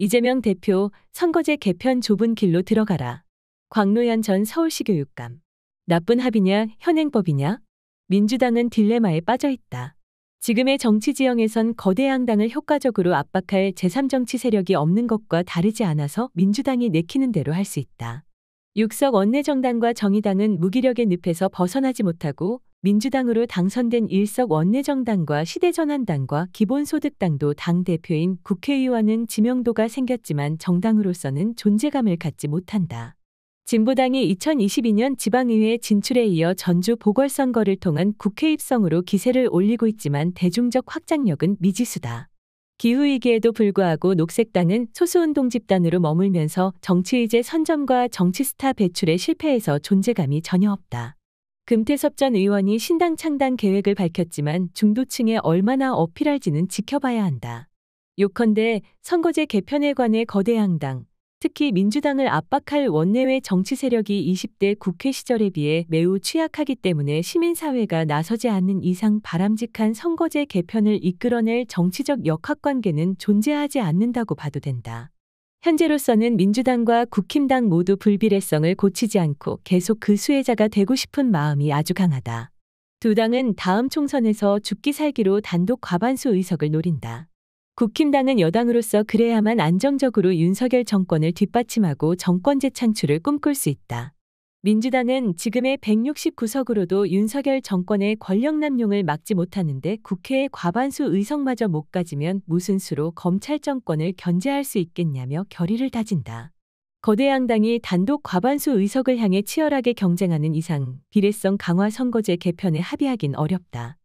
이재명 대표 선거제 개편 좁은 길로 들어가라. 광노현 전 서울시 교육감. 나쁜 합의냐 현행법이냐? 민주당은 딜레마에 빠져 있다. 지금의 정치 지형에선 거대 양당을 효과적으로 압박할 제3정치 세력이 없는 것과 다르지 않아서 민주당이 내키는 대로 할 수 있다. 육석 원내정당과 정의당은 무기력의 늪에서 벗어나지 못하고 민주당으로 당선된 일석 원내정당과 시대전환당과 기본소득당도 당대표인 국회의원은 지명도가 생겼지만 정당으로서는 존재감을 갖지 못한다. 진보당이 2022년 지방의회 진출에 이어 전주 보궐선거를 통한 국회 입성으로 기세를 올리고 있지만 대중적 확장력은 미지수다. 기후위기에도 불구하고 녹색당은 소수운동 집단으로 머물면서 정치의제 선점과 정치스타 배출에 실패해서 존재감이 전혀 없다. 금태섭 전 의원이 신당 창당 계획을 밝혔지만 중도층에 얼마나 어필할지는 지켜봐야 한다. 요컨대 선거제 개편에 관해 거대 양당, 특히 민주당을 압박할 원내외 정치 세력이 20대 국회 시절에 비해 매우 취약하기 때문에 시민사회가 나서지 않는 이상 바람직한 선거제 개편을 이끌어낼 정치적 역학관계는 존재하지 않는다고 봐도 된다. 현재로서는 민주당과 국힘당 모두 불비례성을 고치지 않고 계속 그 수혜자가 되고 싶은 마음이 아주 강하다. 두 당은 다음 총선에서 죽기 살기로 단독 과반수 의석을 노린다. 국힘당은 여당으로서 그래야만 안정적으로 윤석열 정권을 뒷받침하고 정권 재창출을 꿈꿀 수 있다. 민주당은 지금의 169석으로도 윤석열 정권의 권력 남용을 막지 못하는데 국회의 과반수 의석마저 못 가지면 무슨 수로 검찰 정권을 견제할 수 있겠냐며 결의를 다진다. 거대 양당이 단독 과반수 의석을 향해 치열하게 경쟁하는 이상 비례성 강화 선거제 개편에 합의하긴 어렵다.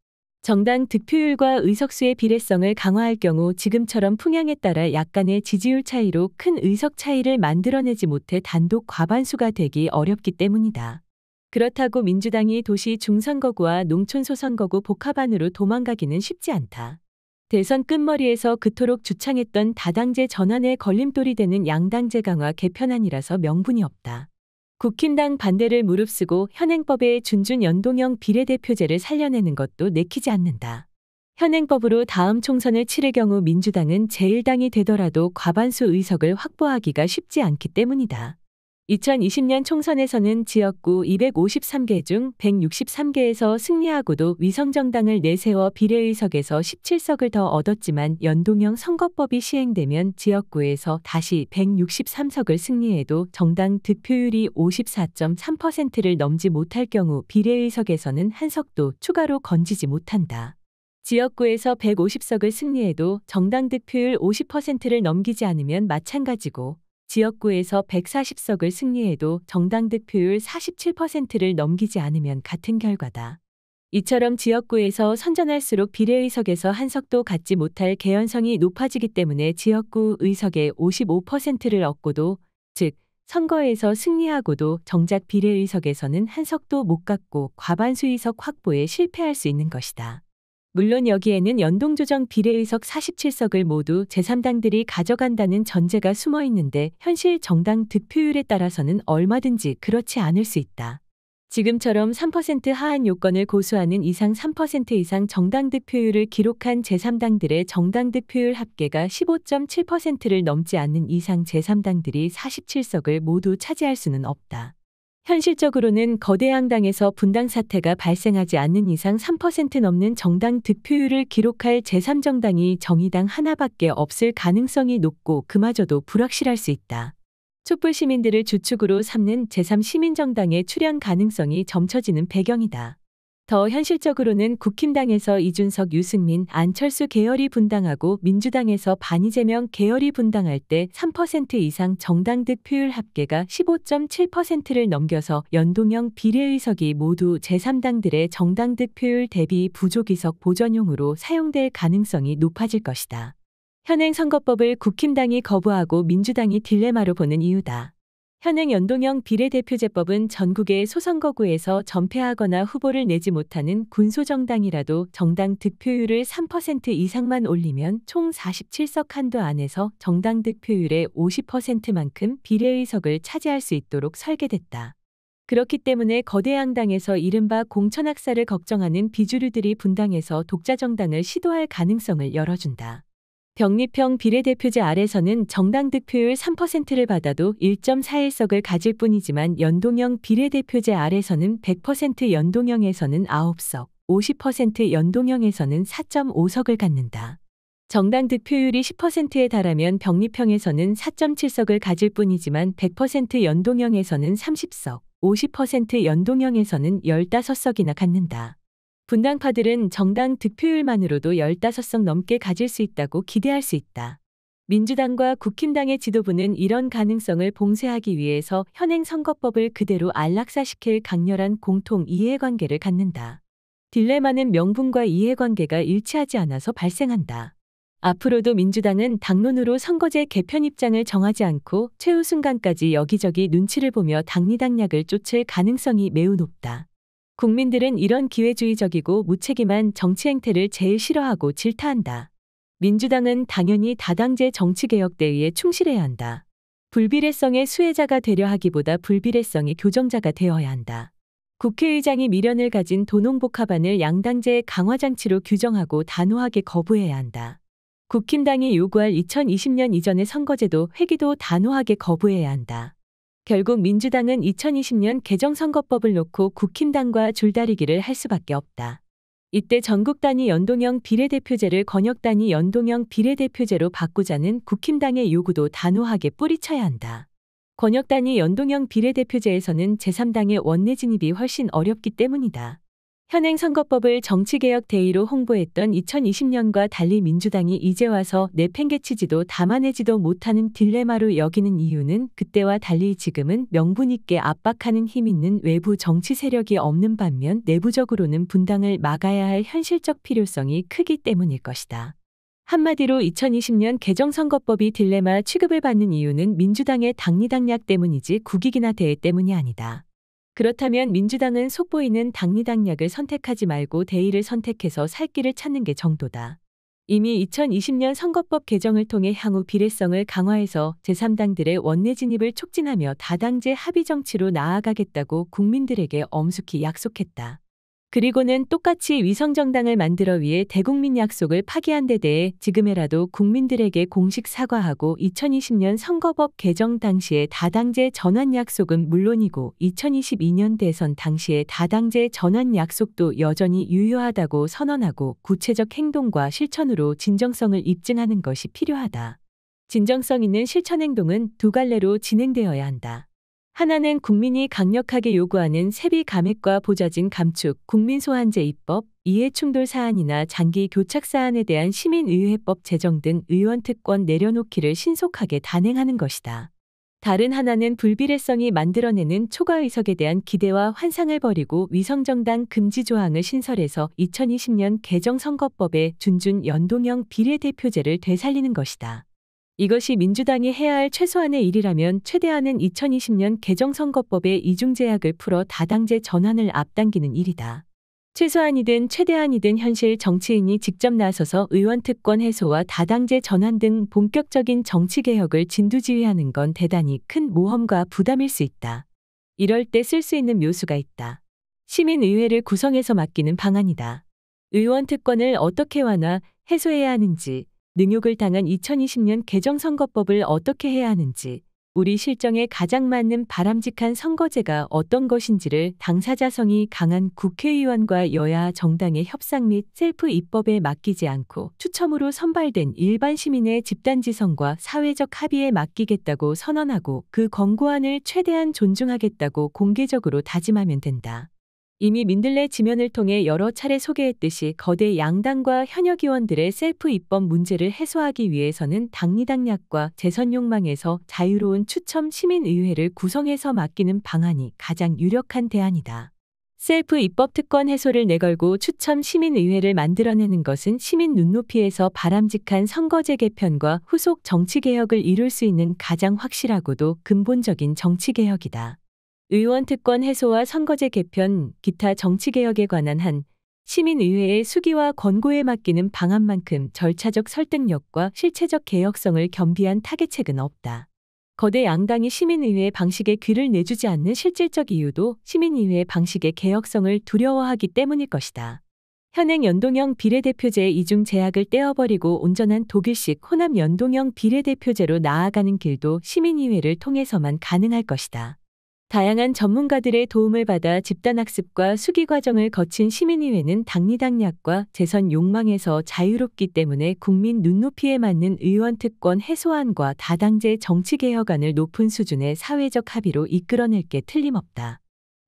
정당 득표율과 의석수의 비례성을 강화할 경우 지금처럼 풍향에 따라 약간의 지지율 차이로 큰 의석 차이를 만들어내지 못해 단독 과반수가 되기 어렵기 때문이다. 그렇다고 민주당이 도시 중선거구와 농촌 소선거구 복합안으로 도망가기는 쉽지 않다. 대선 끝머리에서 그토록 주창했던 다당제 전환의 걸림돌이 되는 양당제 강화 개편안이라서 명분이 없다. 국힘당 반대를 무릅쓰고 현행법의 준준 연동형 비례대표제를 살려내는 것도 내키지 않는다. 현행법으로 다음 총선을 치를 경우 민주당은 제1당이 되더라도 과반수 의석을 확보하기가 쉽지 않기 때문이다. 2020년 총선에서는 지역구 253개 중 163개에서 승리하고도 위성정당을 내세워 비례의석에서 17석을 더 얻었지만 연동형 선거법이 시행되면 지역구에서 다시 163석을 승리해도 정당 득표율이 54.3%를 넘지 못할 경우 비례의석에서는 한 석도 추가로 건지지 못한다. 지역구에서 150석을 승리해도 정당 득표율 50%를 넘기지 않으면 마찬가지고 지역구에서 140석을 승리해도 정당 득표율 47%를 넘기지 않으면 같은 결과다. 이처럼 지역구에서 선전할수록 비례의석에서 한 석도 갖지 못할 개연성이 높아지기 때문에 지역구 의석의 55%를 얻고도 즉 선거에서 승리하고도 정작 비례의석에서는 한 석도 못 갖고 과반수 의석 확보에 실패할 수 있는 것이다. 물론 여기에는 연동조정 비례의석 47석을 모두 제3당들이 가져간다는 전제가 숨어 있는데 현실 정당 득표율에 따라서는 얼마든지 그렇지 않을 수 있다. 지금처럼 3% 하한 요건을 고수하는 이상 3% 이상 정당 득표율을 기록한 제3당들의 정당 득표율 합계가 15.7%를 넘지 않는 이상 제3당들이 47석을 모두 차지할 수는 없다. 현실적으로는 거대 양당에서 분당 사태가 발생하지 않는 이상 3% 넘는 정당 득표율을 기록할 제3정당이 정의당 하나밖에 없을 가능성이 높고 그마저도 불확실할 수 있다. 촛불 시민들을 주축으로 삼는 제3시민정당의 출현 가능성이 점쳐지는 배경이다. 더 현실적으로는 국힘당에서 이준석, 유승민, 안철수 계열이 분당하고 민주당에서 반이재명 계열이 분당할 때 3% 이상 정당 득표율 합계가 15.7%를 넘겨서 연동형 비례의석이 모두 제3당들의 정당 득표율 대비 부족의석 보전용으로 사용될 가능성이 높아질 것이다. 현행 선거법을 국힘당이 거부하고 민주당이 딜레마로 보는 이유다. 현행 연동형 비례대표제법은 전국의 소선거구에서 전패하거나 후보를 내지 못하는 군소정당이라도 정당 득표율을 3% 이상만 올리면 총 47석 한도 안에서 정당 득표율의 50%만큼 비례의석을 차지할 수 있도록 설계됐다. 그렇기 때문에 거대 양당에서 이른바 공천학살을 걱정하는 비주류들이 분당에서 독자정당을 시도할 가능성을 열어준다. 병리평 비례대표제 아래서는 정당 득표율 3%를 받아도 1.41석을 가질 뿐이지만 연동형 비례대표제 아래서는 100% 연동형에서는 9석, 50% 연동형에서는 4.5석을 갖는다. 정당 득표율이 10%에 달하면 병리평에서는 4.7석을 가질 뿐이지만 100% 연동형에서는 30석, 50% 연동형에서는 15석이나 갖는다. 분당파들은 정당 득표율만으로도 15석 넘게 가질 수 있다고 기대할 수 있다. 민주당과 국힘당의 지도부는 이런 가능성을 봉쇄하기 위해서 현행 선거법을 그대로 안락사시킬 강렬한 공통 이해관계를 갖는다. 딜레마는 명분과 이해관계가 일치하지 않아서 발생한다. 앞으로도 민주당은 당론으로 선거제 개편 입장을 정하지 않고 최후 순간까지 여기저기 눈치를 보며 당리당략을 쫓을 가능성이 매우 높다. 국민들은 이런 기회주의적이고 무책임한 정치 행태를 제일 싫어하고 질타한다. 민주당은 당연히 다당제 정치개혁 대의에 충실해야 한다. 불비례성의 수혜자가 되려 하기보다 불비례성의 교정자가 되어야 한다. 국회의장이 미련을 가진 도농복합안을 양당제 강화장치로 규정하고 단호하게 거부해야 한다. 국힘당이 요구할 2020년 이전의 선거제도 회기도 단호하게 거부해야 한다. 결국 민주당은 2020년 개정선거법을 놓고 국힘당과 줄다리기를 할 수밖에 없다. 이때 전국 단위 연동형 비례대표제를 권역 단위 연동형 비례대표제로 바꾸자는 국힘당의 요구도 단호하게 뿌리쳐야 한다. 권역 단위 연동형 비례대표제에서는 제3당의 원내 진입이 훨씬 어렵기 때문이다. 현행 선거법을 정치개혁 대의로 홍보했던 2020년과 달리 민주당이 이제 와서 내팽개치지도 담아내지도 못하는 딜레마로 여기는 이유는 그때와 달리 지금은 명분 있게 압박하는 힘 있는 외부 정치 세력이 없는 반면 내부적으로는 분당을 막아야 할 현실적 필요성이 크기 때문일 것이다. 한마디로 2020년 개정선거법이 딜레마 취급을 받는 이유는 민주당의 당리당략 때문이지 국익이나 대회 때문이 아니다. 그렇다면 민주당은 속보이는 당리당략을 선택하지 말고 대의를 선택해서 살 길을 찾는 게 정도다. 이미 2020년 선거법 개정을 통해 향후 비례성을 강화해서 제3당들의 원내 진입을 촉진하며 다당제 합의 정치로 나아가겠다고 국민들에게 엄숙히 약속했다. 그리고는 똑같이 위성정당을 만들어 위해 대국민 약속을 파기한 데 대해 지금이라도 국민들에게 공식 사과하고 2020년 선거법 개정 당시의 다당제 전환 약속은 물론이고 2022년 대선 당시의 다당제 전환 약속도 여전히 유효하다고 선언하고 구체적 행동과 실천으로 진정성을 입증하는 것이 필요하다. 진정성 있는 실천 행동은 두 갈래로 진행되어야 한다. 하나는 국민이 강력하게 요구하는 세비 감액과 보좌진 감축, 국민소환제 입법, 이해충돌 사안이나 장기 교착 사안에 대한 시민의회법 제정 등 의원 특권 내려놓기를 신속하게 단행하는 것이다. 다른 하나는 불비례성이 만들어내는 초과의석에 대한 기대와 환상을 버리고 위성정당 금지 조항을 신설해서 2020년 개정선거법에 준준 연동형 비례대표제를 되살리는 것이다. 이것이 민주당이 해야 할 최소한의 일이라면 최대한은 2020년 개정선거법의 이중제약을 풀어 다당제 전환을 앞당기는 일이다. 최소한이든 최대한이든 현실 정치인이 직접 나서서 의원특권 해소와 다당제 전환 등 본격적인 정치개혁을 진두지휘하는 건 대단히 큰 모험과 부담일 수 있다. 이럴 때 쓸 수 있는 묘수가 있다. 시민의회를 구성해서 맡기는 방안이다. 의원특권을 어떻게 완화, 해소해야 하는지, 능욕을 당한 2020년 개정선거법을 어떻게 해야 하는지, 우리 실정에 가장 맞는 바람직한 선거제가 어떤 것인지를 당사자성이 강한 국회의원과 여야 정당의 협상 및 셀프 입법에 맡기지 않고 추첨으로 선발된 일반 시민의 집단지성과 사회적 합의에 맡기겠다고 선언하고 그 권고안을 최대한 존중하겠다고 공개적으로 다짐하면 된다. 이미 민들레 지면을 통해 여러 차례 소개했듯이 거대 양당과 현역 의원들의 셀프 입법 문제를 해소하기 위해서는 당리당략과 재선 욕망에서 자유로운 추첨 시민의회를 구성해서 맡기는 방안이 가장 유력한 대안이다. 셀프 입법 특권 해소를 내걸고 추첨 시민의회를 만들어내는 것은 시민 눈높이에서 바람직한 선거제 개편과 후속 정치개혁을 이룰 수 있는 가장 확실하고도 근본적인 정치개혁이다. 의원 특권 해소와 선거제 개편, 기타 정치 개혁에 관한 한 시민의회의 수기와 권고에 맡기는 방안만큼 절차적 설득력과 실체적 개혁성을 겸비한 타개책은 없다. 거대 양당이 시민의회 방식에 귀를 내주지 않는 실질적 이유도 시민의회 방식의 개혁성을 두려워하기 때문일 것이다. 현행 연동형 비례대표제 이중 제약을 떼어버리고 온전한 독일식 호남 연동형 비례대표제로 나아가는 길도 시민의회를 통해서만 가능할 것이다. 다양한 전문가들의 도움을 받아 집단학습과 수기 과정을 거친 시민의회는 당리당략과 재선 욕망에서 자유롭기 때문에 국민 눈높이에 맞는 의원 특권 해소안과 다당제 정치개혁안을 높은 수준의 사회적 합의로 이끌어낼 게 틀림없다.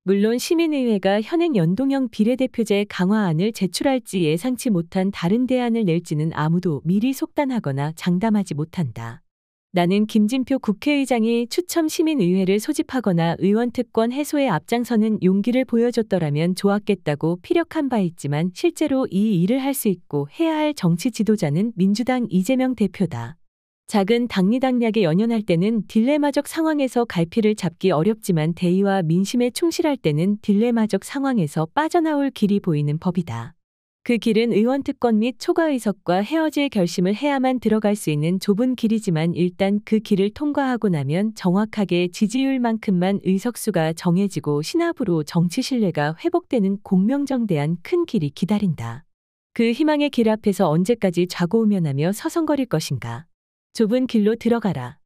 물론 시민의회가 현행 연동형 비례대표제 강화안을 제출할지 예상치 못한 다른 대안을 낼지는 아무도 미리 속단하거나 장담하지 못한다. 나는 김진표 국회의장이 추첨 시민의회를 소집하거나 의원특권 해소에 앞장서는 용기를 보여줬더라면 좋았겠다고 피력한 바 있지만 실제로 이 일을 할 수 있고 해야 할 정치 지도자는 민주당 이재명 대표다. 작은 당리당략에 연연할 때는 딜레마적 상황에서 갈피를 잡기 어렵지만 대의와 민심에 충실할 때는 딜레마적 상황에서 빠져나올 길이 보이는 법이다. 그 길은 의원 특권 및 초과 의석과 헤어질 결심을 해야만 들어갈 수 있는 좁은 길이지만 일단 그 길을 통과하고 나면 정확하게 지지율만큼만 의석수가 정해지고 신압으로 정치 신뢰가 회복되는 공명정대한 큰 길이 기다린다. 그 희망의 길 앞에서 언제까지 좌고우면하며 서성거릴 것인가. 좁은 길로 들어가라.